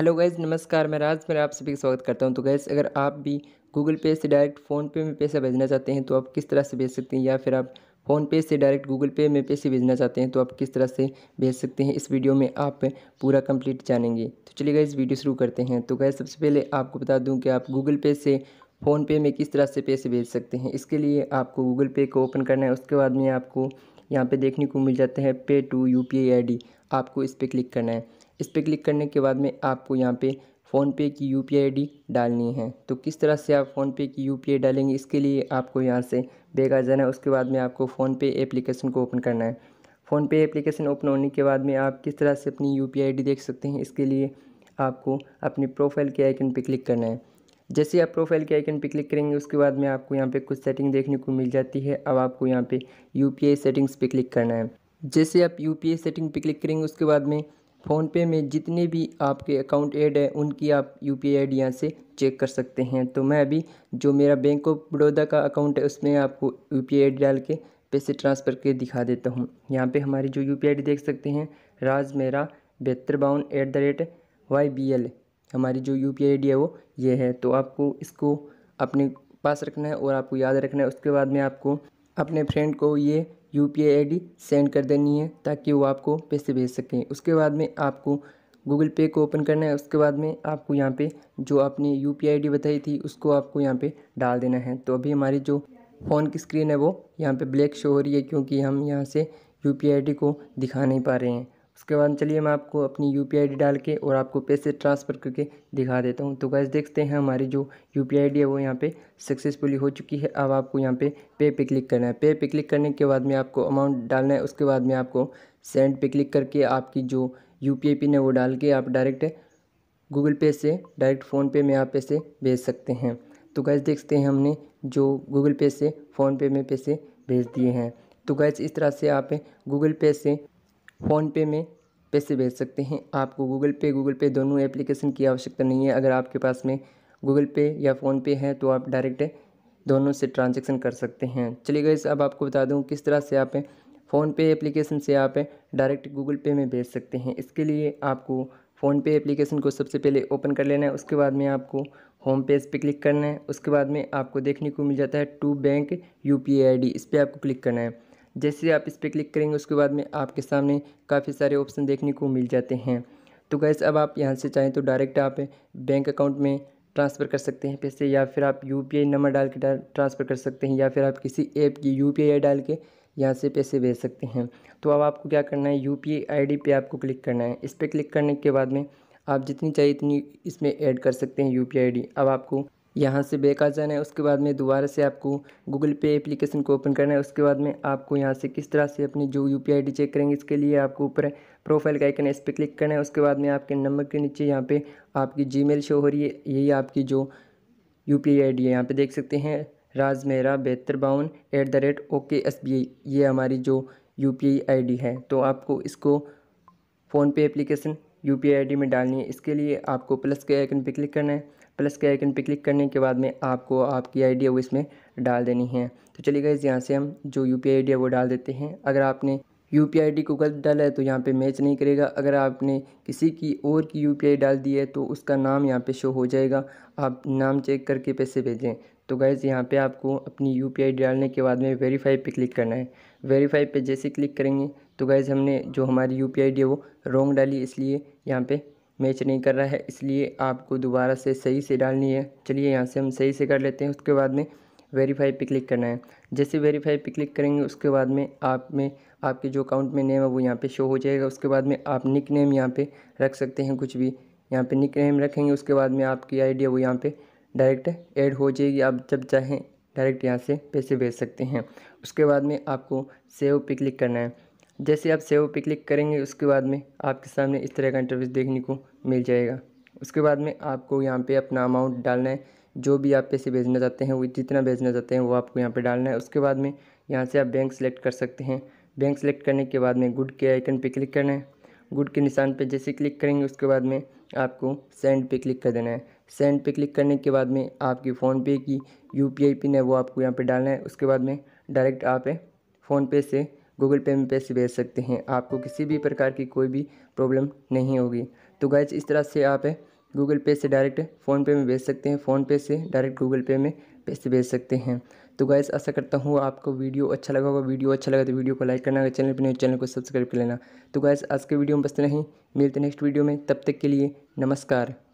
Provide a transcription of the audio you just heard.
hello guys नमस्कार मैं राज मेरा आप सभी का स्वागत करता हूं तो गैज़ अगर आप भी गूगल पे से डायरेक्ट फ़ोनपे में पैसा भेजना चाहते हैं तो आप किस तरह से भेज सकते हैं या फिर आप फ़ोन पे से डायरेक्ट गूगल पे में पैसे भेजना चाहते हैं तो आप किस तरह से भेज सकते हैं इस वीडियो में आप पूरा कंप्लीट जानेंगे तो चलिए गैस वीडियो शुरू करते हैं तो गैस सबसे पहले आपको बता दूँ कि आप गूगल पे से फ़ोन पे में किस तरह से पैसे भेज सकते हैं इसके लिए आपको गूगल पे को ओपन करना है उसके बाद में आपको यहाँ पर देखने को मिल जाता है पे टू यू पी आपको इस पर क्लिक करना है इस पर क्लिक करने के बाद में आपको यहाँ पे फ़ोनपे की यू पी आई डालनी है तो किस तरह से आप फ़ोनपे की यू पी आई डालेंगे इसके लिए आपको यहाँ से बैग आ जाना है उसके बाद में आपको फ़ोनपे एप्लीकेशन को ओपन करना है फ़ोनपे एप्लीकेशन ओपन होने के बाद में आप किस तरह से अपनी यू पी आई देख सकते हैं इसके लिए आपको अपनी प्रोफाइल के आइकन पर क्लिक करना है जैसे आप प्रोफाइल के आइकन पर क्लिक करेंगे उसके बाद में आपको यहाँ पे कुछ सेटिंग देखने को मिल जाती है अब आपको यहाँ पे यू सेटिंग्स पे क्लिक करना है जैसे आप यू सेटिंग पे क्लिक करेंगे उसके बाद में फ़ोनपे में जितने भी आपके अकाउंट ऐड है उनकी आप यू पी आई यहाँ से चेक कर सकते हैं तो मैं अभी जो मेरा बैंक ऑफ बड़ौदा का अकाउंट है उसमें आपको यू पी आई डाल के पैसे ट्रांसफ़र के दिखा देता हूँ यहाँ पे हमारी जो यू पी देख सकते हैं राज मेरा बेहतर बावन at the rate Y B L हमारी जो यू पी है वो ये है तो आपको इसको अपने पास रखना है और आपको याद रखना है उसके बाद में आपको अपने फ्रेंड को ये U P I I D send कर देनी है ताकि वो आपको पैसे भेज सकें उसके बाद में आपको गूगल पे को ओपन करना है उसके बाद में आपको यहाँ पे जो आपने यू पी आई डी बताई थी उसको आपको यहाँ पे डाल देना है तो अभी हमारी जो फ़ोन की स्क्रीन है वो यहाँ पे ब्लैक शो हो रही है क्योंकि हम यहाँ से यू पी आई डी को दिखा नहीं पा रहे हैं उसके बाद चलिए मैं आपको अपनी यू पी डाल के और आपको पैसे ट्रांसफ़र करके दिखा देता हूँ तो गैस देखते हैं हमारी जो यू पी है वो यहाँ पे सक्सेसफुली हो चुकी है अब आपको यहाँ पे पे पे क्लिक करना है पे पे क्लिक करने के बाद में आपको अमाउंट डालना है उसके बाद में आपको सेंड पे क्लिक करके आपकी जो यू पी पिन है वो डाल के आप डायरेक्ट गूगल पे से डायरेक्ट फ़ोनपे में आप पैसे भेज सकते हैं तो गैस देखते हैं हमने जो गूगल पे से फ़ोनपे में पैसे भेज दिए हैं तो गैस इस तरह से आप गूगल पे से फ़ोनपे में पैसे भेज सकते हैं आपको गूगल पे गूगल पे दोनों एप्लीकेशन की आवश्यकता नहीं है अगर आपके पास में गूगल पे या फ़ोनपे है तो आप डायरेक्ट दोनों से ट्रांजेक्शन कर सकते हैं चलिए गए अब आपको बता दूँ किस तरह से आप फ़ोनपे एप्लीकेशन से आप डायरेक्ट गूगल पे में भेज सकते हैं इसके लिए आपको फ़ोनपे एप्लीकेशन को सबसे पहले ओपन कर लेना है उसके बाद में आपको होम पेज पे क्लिक करना है उसके बाद में आपको देखने को मिल जाता है to bank U P I D इस पर आपको क्लिक करना है जैसे आप इस पर क्लिक करेंगे उसके बाद में आपके सामने काफ़ी सारे ऑप्शन देखने को मिल जाते हैं तो गैस अब आप यहाँ से चाहें तो डायरेक्ट आप बैंक अकाउंट में ट्रांसफ़र कर सकते हैं पैसे या फिर आप यू नंबर डाल के ट्रांसफ़र कर सकते हैं या फिर आप किसी ऐप की यू पी डाल के यहाँ से पैसे भेज सकते हैं तो अब आपको क्या करना है यू पी आई आपको क्लिक करना है इस पर क्लिक करने के बाद में आप जितनी चाहिए इतनी इसमें ऐड कर सकते हैं यू पी अब आपको यहाँ से बैक आ जाना है उसके बाद में दोबारा से आपको गूगल पे एप्लीकेशन को ओपन करना है उसके बाद में आपको यहाँ से किस तरह से अपनी जो U P I D check करेंगे इसके लिए आपको ऊपर प्रोफाइल का आइकन इस पर क्लिक करना है उसके बाद में आपके नंबर के नीचे यहाँ पे आपकी जी शो हो रही है यही आपकी जो U P I I D है यहाँ पर देख सकते हैं राज मेहरा बेहतर बावन at the rate okay S B I ये हमारी जो U P I I D है तो आपको इसको PhonePe application U P I I D में डालनी है इसके लिए आपको प्लस के आइकन पर क्लिक करना है प्लस के आइकन पर क्लिक करने के बाद में आपको आपकी आई डी है वो इसमें डाल देनी है तो चलिए गाइज़ यहाँ से हम जो यू पी आई डी है वो डाल देते हैं अगर आपने यू पी आई डी को गलत डाला है तो यहाँ पे मैच नहीं करेगा अगर आपने किसी की और की यू पी आई डाल दी है तो उसका नाम यहाँ पे शो हो जाएगा आप नाम चेक करके पैसे भेजें तो गैज़ यहाँ पे आपको अपनी यू पी आई डालने के बाद में वेरीफाई पे क्लिक करना है वेरीफाई पे जैसे क्लिक करेंगे तो गैज़ हमने जो हमारी यू पी आई डी है वो रॉन्ग डाली इसलिए यहाँ पर मैच नहीं कर रहा है इसलिए आपको दोबारा से सही से डालनी है चलिए यहाँ से हम सही से कर लेते हैं उसके बाद में वेरीफाई पे क्लिक करना है जैसे वेरीफाई पे क्लिक करेंगे उसके बाद में आप में आपके जो अकाउंट में नेम है वो यहाँ पे शो हो जाएगा उसके बाद में आप निक नेम यहाँ पे रख सकते हैं कुछ भी यहाँ पे निक नेम रखेंगे उसके बाद में आपकी आईडी वो यहाँ पे डायरेक्ट ऐड हो जाएगी आप जब चाहें डायरेक्ट यहाँ से पैसे भेज सकते हैं उसके बाद में आपको सेव पे क्लिक करना है जैसे आप सेव पे क्लिक करेंगे उसके बाद में आपके सामने इस तरह का इंटरव्यू देखने को मिल जाएगा उसके बाद में आपको यहाँ पे अपना अमाउंट डालना है जो भी आप पैसे भेजना चाहते हैं वो जितना भेजना चाहते हैं वो आपको यहाँ पे डालना है उसके बाद में यहाँ से आप बैंक सेलेक्ट कर सकते हैं बैंक सेलेक्ट करने के बाद में गुड के आइकन पे क्लिक करना है गुड के निशान पे जैसे क्लिक करेंगे उसके बाद में आपको सेंड पे क्लिक कर देना है सेंड पे क्लिक करने के बाद में आपकी फ़ोनपे की यू पिन है वो आपको यहाँ पर डालना है उसके बाद में डायरेक्ट आप फ़ोनपे से गूगल पे में पैसे भेज सकते हैं आपको किसी भी प्रकार की कोई भी प्रॉब्लम नहीं होगी तो गैज इस तरह से आप गूगल पे से डायरेक्ट फ़ोनपे में भेज सकते हैं फ़ोनपे से डायरेक्ट गूगल पे में पैसे भेज सकते हैं तो गैस आशा करता हूँ आपको वीडियो अच्छा लगा होगा वीडियो अच्छा लगा तो वीडियो को लाइक करना अगर चैनल पर नहीं चैनल को सब्सक्राइब कर लेना तो गैस आज के वीडियो में बस नहीं मिलते नेक्स्ट वीडियो में तब तक के लिए नमस्कार